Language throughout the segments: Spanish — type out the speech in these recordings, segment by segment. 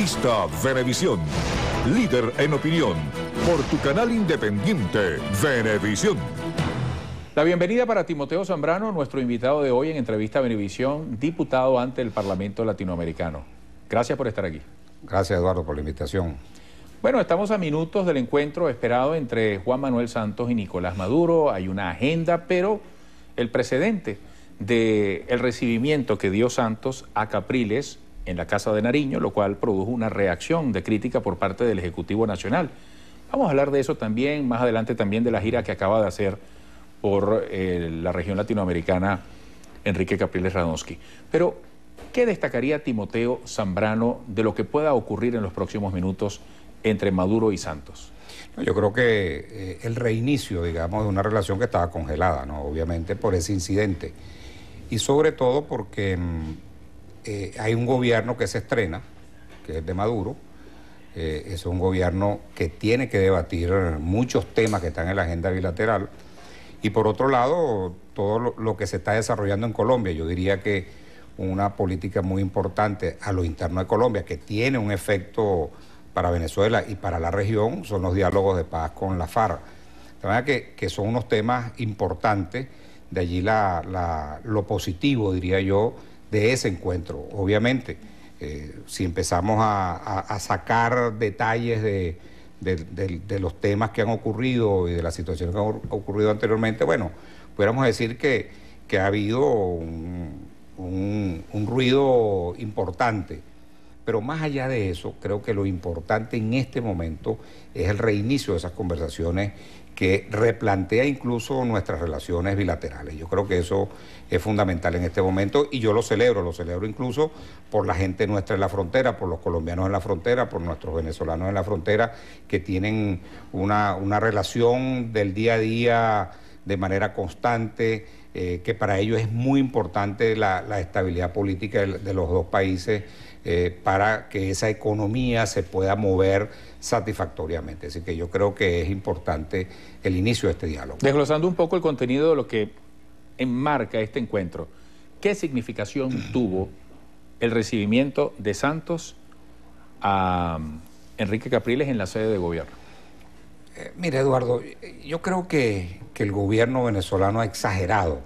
Vista Venevisión, líder en opinión, por tu canal independiente, Venevisión. La bienvenida para Timoteo Zambrano, nuestro invitado de hoy en entrevista Venevisión, diputado ante el Parlamento Latinoamericano. Gracias por estar aquí. Gracias, Eduardo, por la invitación. Bueno, estamos a minutos del encuentro esperado entre Juan Manuel Santos y Nicolás Maduro. Hay una agenda, pero el precedente del recibimiento que dio Santos a Capriles en la Casa de Nariño, lo cual produjo una reacción de crítica por parte del Ejecutivo Nacional. Vamos a hablar de eso también, más adelante también de la gira que acaba de hacer por eh, la región latinoamericana Enrique Capriles Radonsky. Pero, ¿qué destacaría Timoteo Zambrano de lo que pueda ocurrir en los próximos minutos entre Maduro y Santos? Yo creo que eh, el reinicio, digamos, de una relación que estaba congelada, ¿no? Obviamente por ese incidente. Y sobre todo porque... Mm, eh, hay un gobierno que se estrena, que es de Maduro. Eh, es un gobierno que tiene que debatir muchos temas que están en la agenda bilateral. Y por otro lado, todo lo, que se está desarrollando en Colombia, yo diría que una política muy importante a lo interno de Colombia, que tiene un efecto para Venezuela y para la región, son los diálogos de paz con la FARC. De manera que, son unos temas importantes, de allí lo positivo, diría yo, de ese encuentro, obviamente. Eh, si empezamos a, sacar detalles de, los temas que han ocurrido y de las situaciones que han ocurrido anteriormente, bueno, pudiéramos decir que, ha habido un ruido importante. Pero más allá de eso, creo que lo importante en este momento es el reinicio de esas conversaciones que replantea incluso nuestras relaciones bilaterales. Yo creo que eso es fundamental en este momento y yo lo celebro, lo celebro incluso por la gente nuestra en la frontera, por los colombianos en la frontera, por nuestros venezolanos en la frontera, que tienen una, relación del día a día de manera constante, eh, que para ellos es muy importante la, estabilidad política de los dos países eh, para que esa economía se pueda mover satisfactoriamente. Así que yo creo que es importante el inicio de este diálogo. Desglosando un poco el contenido de lo que enmarca este encuentro, ¿qué significación tuvo el recibimiento de Santos a um, Enrique Capriles en la sede de gobierno? Mire eh, mira, Eduardo, yo creo que, el gobierno venezolano ha exagerado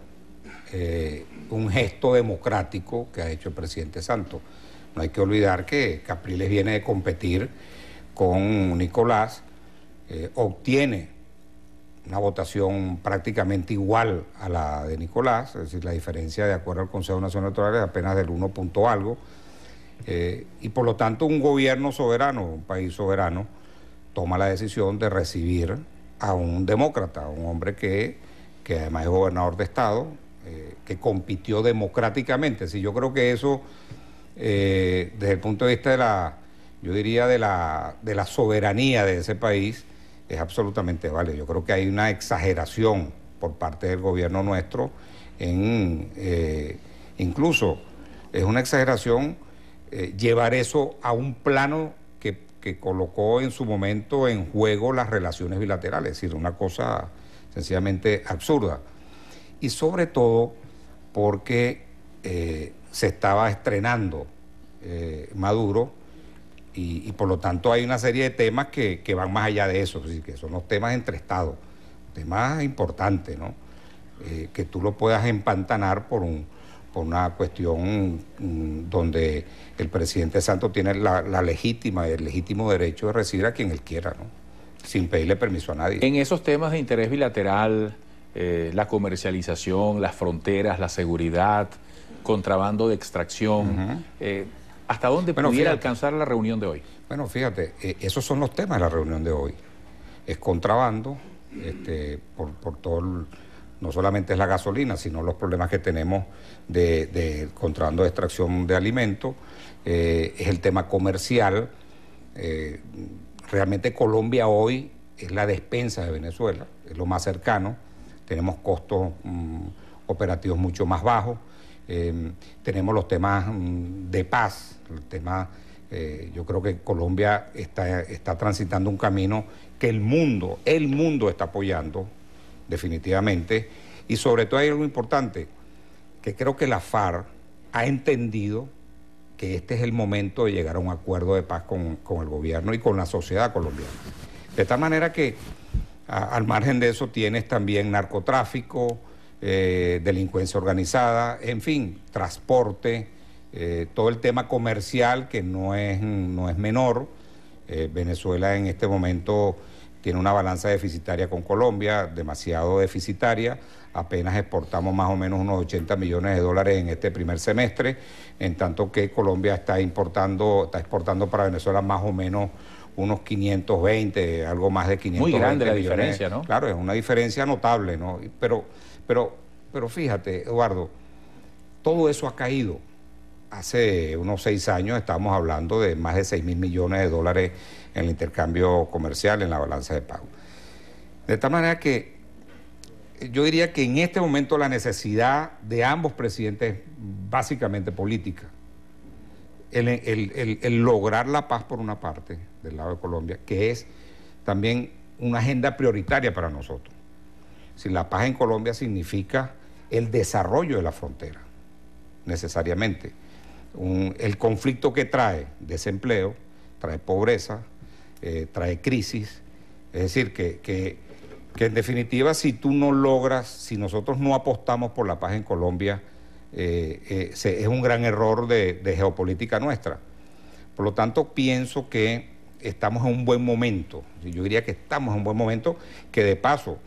eh, un gesto democrático que ha hecho el presidente Santos. No hay que olvidar que Capriles viene de competir con Nicolás, eh, obtiene una votación prácticamente igual a la de Nicolás, es decir, la diferencia de acuerdo al Consejo Nacional Electoral es apenas del 1 punto algo, eh, y por lo tanto un gobierno soberano, un país soberano, toma la decisión de recibir a un demócrata, a un hombre que, además es gobernador de Estado, eh, que compitió democráticamente. Si yo creo que eso eh, desde el punto de vista de la, yo diría, de la, de la soberanía de ese país, es absolutamente válido. Yo creo que hay una exageración por parte del gobierno nuestro en, eh, incluso es una exageración eh, llevar eso a un plano que, colocó en su momento en juego las relaciones bilaterales, es decir, una cosa sencillamente absurda. Y sobre todo porque se estaba estrenando eh, Maduro y, por lo tanto hay una serie de temas que, van más allá de eso, que son los temas entre Estados, temas importantes, ¿no? Eh, que tú lo puedas empantanar por un por una cuestión mm, donde el presidente Santos tiene la, legítima legítima, el legítimo derecho de recibir a quien él quiera, ¿no? sin pedirle permiso a nadie. En esos temas de interés bilateral, eh, la comercialización, las fronteras, la seguridad, contrabando de extracción. Eh, ¿Hasta dónde pudiera alcanzar la reunión de hoy? Bueno, fíjate, eh, esos son los temas de la reunión de hoy. Es contrabando, este, por, todo, no solamente es la gasolina, sino los problemas que tenemos de, contrabando de extracción de alimentos, eh, es el tema comercial. realmente Colombia hoy es la despensa de Venezuela, es lo más cercano, tenemos costos mm, operativos mucho más bajos Em, tenemos los temas mm, de paz, el tema, eh, yo creo que Colombia está, transitando un camino que el mundo, el mundo está apoyando, definitivamente, y sobre todo hay algo importante, que creo que la FARC ha entendido que este es el momento de llegar a un acuerdo de paz con, el gobierno y con la sociedad colombiana. De tal manera que al margen de eso tienes también narcotráfico, eh, delincuencia organizada, en fin, transporte, eh, todo el tema comercial que no es, no es menor. Eh, Venezuela en este momento tiene una balanza deficitaria con Colombia, demasiado deficitaria. Apenas exportamos más o menos unos 80 millones de dólares en este primer semestre, en tanto que Colombia está importando, está exportando para Venezuela más o menos unos 520, algo más de 500. Muy grande la diferencia, ¿no? Claro, es una diferencia notable, ¿no? Pero pero, pero fíjate, Eduardo, todo eso ha caído. Hace unos seis años estamos hablando de más de 6 mil millones de dólares en el intercambio comercial, en la balanza de pago. De tal manera que yo diría que en este momento la necesidad de ambos presidentes es básicamente política. el, lograr la paz por una parte del lado de Colombia, que es también una agenda prioritaria para nosotros. Si la paz en Colombia significa el desarrollo de la frontera, necesariamente. el conflicto que trae desempleo, trae pobreza, eh, trae crisis. Es decir, que, que, en definitiva, si tú no logras, si nosotros no apostamos por la paz en Colombia, eh, eh, es un gran error de geopolítica nuestra. Por lo tanto, pienso que estamos en un buen momento. Yo diría que estamos en un buen momento, que de paso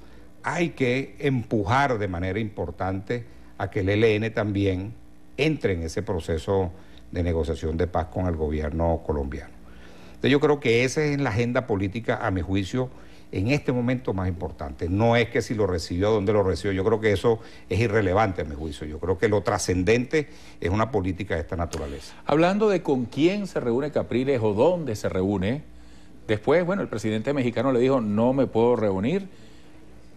hay que empujar de manera importante a que el ELN también entre en ese proceso de negociación de paz con el gobierno colombiano. Entonces yo creo que esa es la agenda política, a mi juicio, en este momento más importante. No es que si lo recibió, dónde lo recibió. Yo creo que eso es irrelevante, a mi juicio. Yo creo que lo trascendente es una política de esta naturaleza. Hablando de con quién se reúne Capriles o dónde se reúne, después, bueno, el presidente mexicano le dijo, no me puedo reunir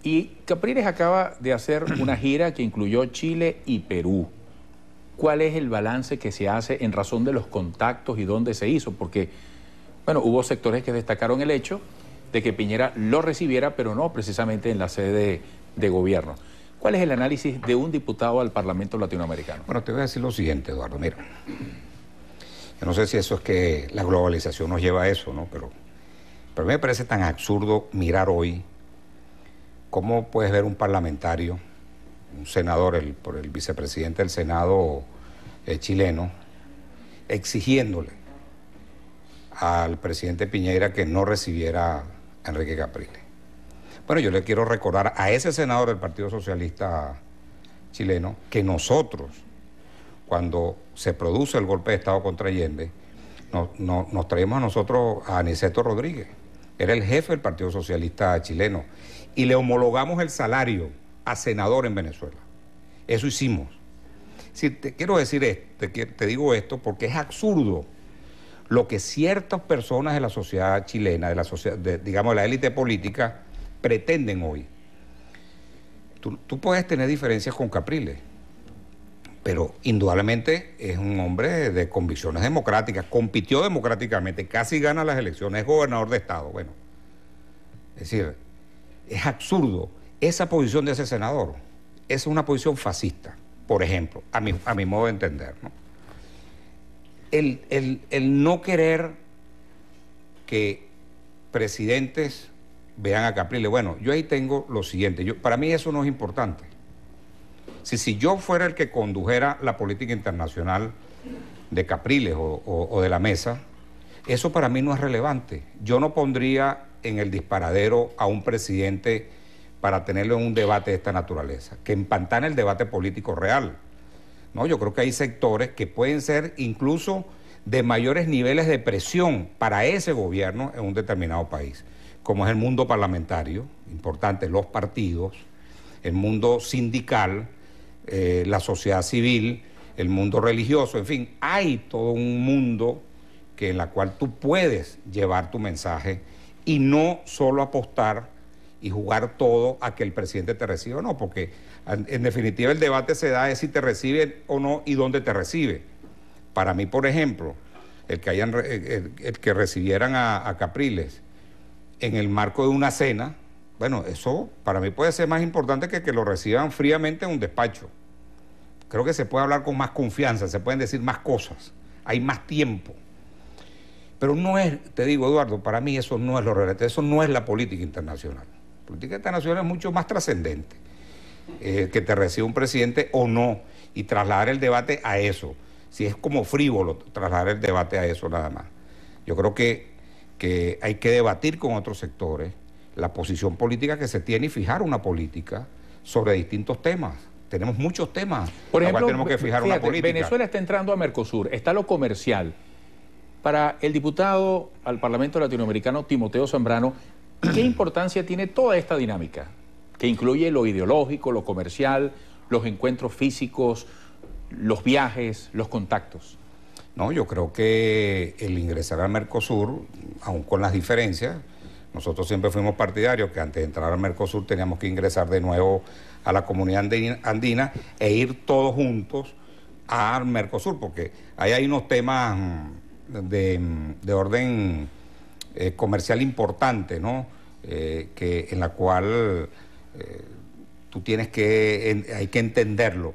y Capriles acaba de hacer una gira que incluyó Chile y Perú. ¿Cuál es el balance que se hace en razón de los contactos y dónde se hizo? Porque, bueno, hubo sectores que destacaron el hecho de que Piñera lo recibiera, pero no precisamente en la sede de, gobierno. ¿Cuál es el análisis de un diputado al Parlamento Latinoamericano? Bueno, te voy a decir lo siguiente, Eduardo. Mira, yo no sé si eso es que la globalización nos lleva a eso, ¿no? Pero, pero me parece tan absurdo mirar hoy ¿Cómo puedes ver un parlamentario, un senador, el, por el vicepresidente del Senado eh, chileno, exigiéndole al presidente Piñera que no recibiera a Enrique Capriles? Bueno, yo le quiero recordar a ese senador del Partido Socialista chileno que nosotros, cuando se produce el golpe de Estado contra Allende, nos traemos a nosotros a Aniceto Rodríguez. Era el jefe del Partido Socialista chileno y le homologamos el salario a senador en Venezuela. Eso hicimos. Si te quiero decir esto, te, te digo esto porque es absurdo lo que ciertas personas de la sociedad chilena, de la sociedad, digamos, de la élite política, pretenden hoy. Tú, tú, puedes tener diferencias con Capriles, pero indudablemente es un hombre de convicciones democráticas, compitió democráticamente, casi gana las elecciones, es gobernador de Estado. Bueno, es decir, es absurdo. Esa posición de ese senador es una posición fascista, por ejemplo, a mi, a mi modo de entender. El, no querer que presidentes vean a Capriles... Bueno, yo ahí tengo lo siguiente. Yo, para mí eso no es importante. Si, si yo fuera el que condujera la política internacional de Capriles o, de la mesa, eso para mí no es relevante. Yo no pondría en el disparadero a un presidente para tenerlo en un debate de esta naturaleza, que empantana el debate político real. ¿no? Yo creo que hay sectores que pueden ser incluso de mayores niveles de presión para ese gobierno en un determinado país, como es el mundo parlamentario, importante, los partidos, el mundo sindical, eh, la sociedad civil, el mundo religioso, en fin, hay todo un mundo que en la cual tú puedes llevar tu mensaje y no solo apostar y jugar todo a que el presidente te reciba o no, porque en definitiva el debate se da es si te recibe o no y dónde te recibe. Para mí, por ejemplo, el que, hayan, que recibieran a, a, Capriles en el marco de una cena, bueno, eso para mí puede ser más importante que que lo reciban fríamente en un despacho. Creo que se puede hablar con más confianza, se pueden decir más cosas, hay más tiempo. Pero no es, te digo Eduardo, para mí eso no es lo relevante, eso no es la política internacional. La política internacional es mucho más trascendente. Eh, que te reciba un presidente o no, y trasladar el debate a eso. Si es como frívolo, trasladar el debate a eso nada más. Yo creo que, que hay que debatir con otros sectores la posición política que se tiene y fijar una política sobre distintos temas. Tenemos muchos temas. Por ejemplo, tenemos que fijar una política. Venezuela está entrando a Mercosur, está lo comercial. Para el diputado al Parlamento Latinoamericano, Timoteo Zambrano, ¿qué importancia tiene toda esta dinámica? Que incluye lo ideológico, lo comercial, los encuentros físicos, los viajes, los contactos. No, yo creo que el ingresar al Mercosur, aún con las diferencias, nosotros siempre fuimos partidarios que antes de entrar al Mercosur teníamos que ingresar de nuevo a la comunidad andina e ir todos juntos al Mercosur, porque ahí hay unos temas mm, de, orden eh, comercial importante, ¿no? Eh, que, en la cual eh, tú tienes que, hay que entenderlo.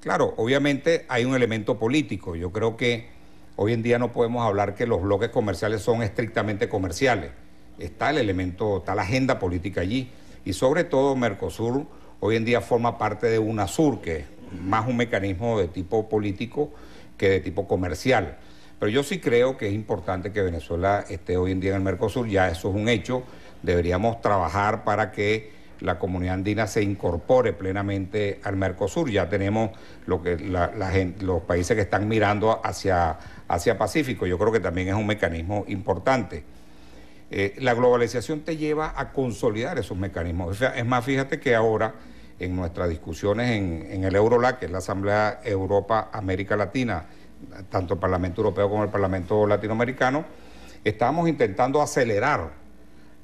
claro, obviamente hay un elemento político. Yo creo que hoy en día no podemos hablar que los bloques comerciales son estrictamente comerciales. Está el elemento, está la agenda política allí. Y sobre todo Mercosur hoy en día forma parte de UNASUR, que es más un mecanismo de tipo político que de tipo comercial. Pero yo sí creo que es importante que Venezuela esté hoy en día en el Mercosur, ya eso es un hecho. Deberíamos trabajar para que la comunidad andina se incorpore plenamente al Mercosur. Ya tenemos los países que están mirando hacia, hacia Pacífico. Yo creo que también es un mecanismo importante. Eh, la globalización te lleva a consolidar esos mecanismos. sea, es más, fíjate que ahora en nuestras discusiones en, en el EuroLAC, que es la Asamblea Europa-América Latina, tanto el Parlamento Europeo como el Parlamento Latinoamericano, estamos intentando acelerar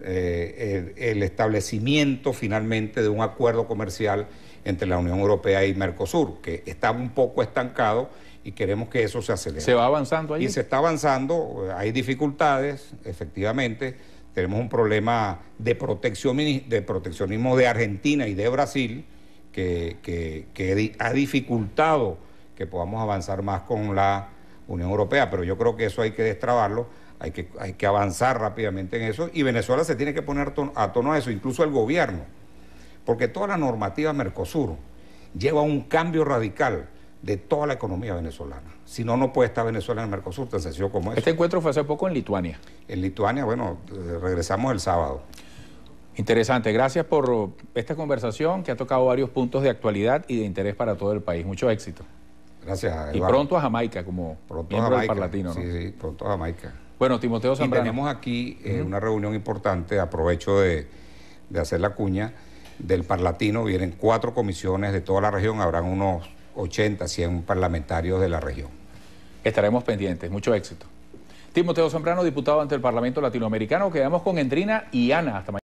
eh, el, establecimiento finalmente de un acuerdo comercial entre la Unión Europea y Mercosur, que está un poco estancado y queremos que eso se acelere. ¿Se va avanzando ahí? Y se está avanzando, hay dificultades, efectivamente. Tenemos un problema de, protección, de proteccionismo de Argentina y de Brasil que ha dificultado que podamos avanzar más con la Unión Europea, pero yo creo que eso hay que destrabarlo, hay que, hay que avanzar rápidamente en eso y Venezuela se tiene que poner a tono a eso, incluso el gobierno, porque toda la normativa Mercosur lleva a un cambio radical de toda la economía venezolana. Si no, no puede estar Venezuela en el Mercosur, tan sencillo como es. Este encuentro fue hace poco en Lituania. En Lituania, bueno, eh, regresamos el sábado. Interesante, gracias por esta conversación que ha tocado varios puntos de actualidad y de interés para todo el país. Mucho éxito. Gracias. Y pronto a Jamaica como pronto miembro Jamaica, Parlatino. Sí, sí, pronto a Jamaica. Bueno, Timoteo Zambrano. Y tenemos aquí eh, una reunión importante, aprovecho de, de hacer la cuña, del Parlatino. Vienen cuatro comisiones de toda la región, habrán unos 80, 100 parlamentarios de la región. Estaremos pendientes. Mucho éxito. Timoteo Zambrano, diputado ante el Parlamento Latinoamericano. Quedamos con Endrina y Ana. Hasta mañana.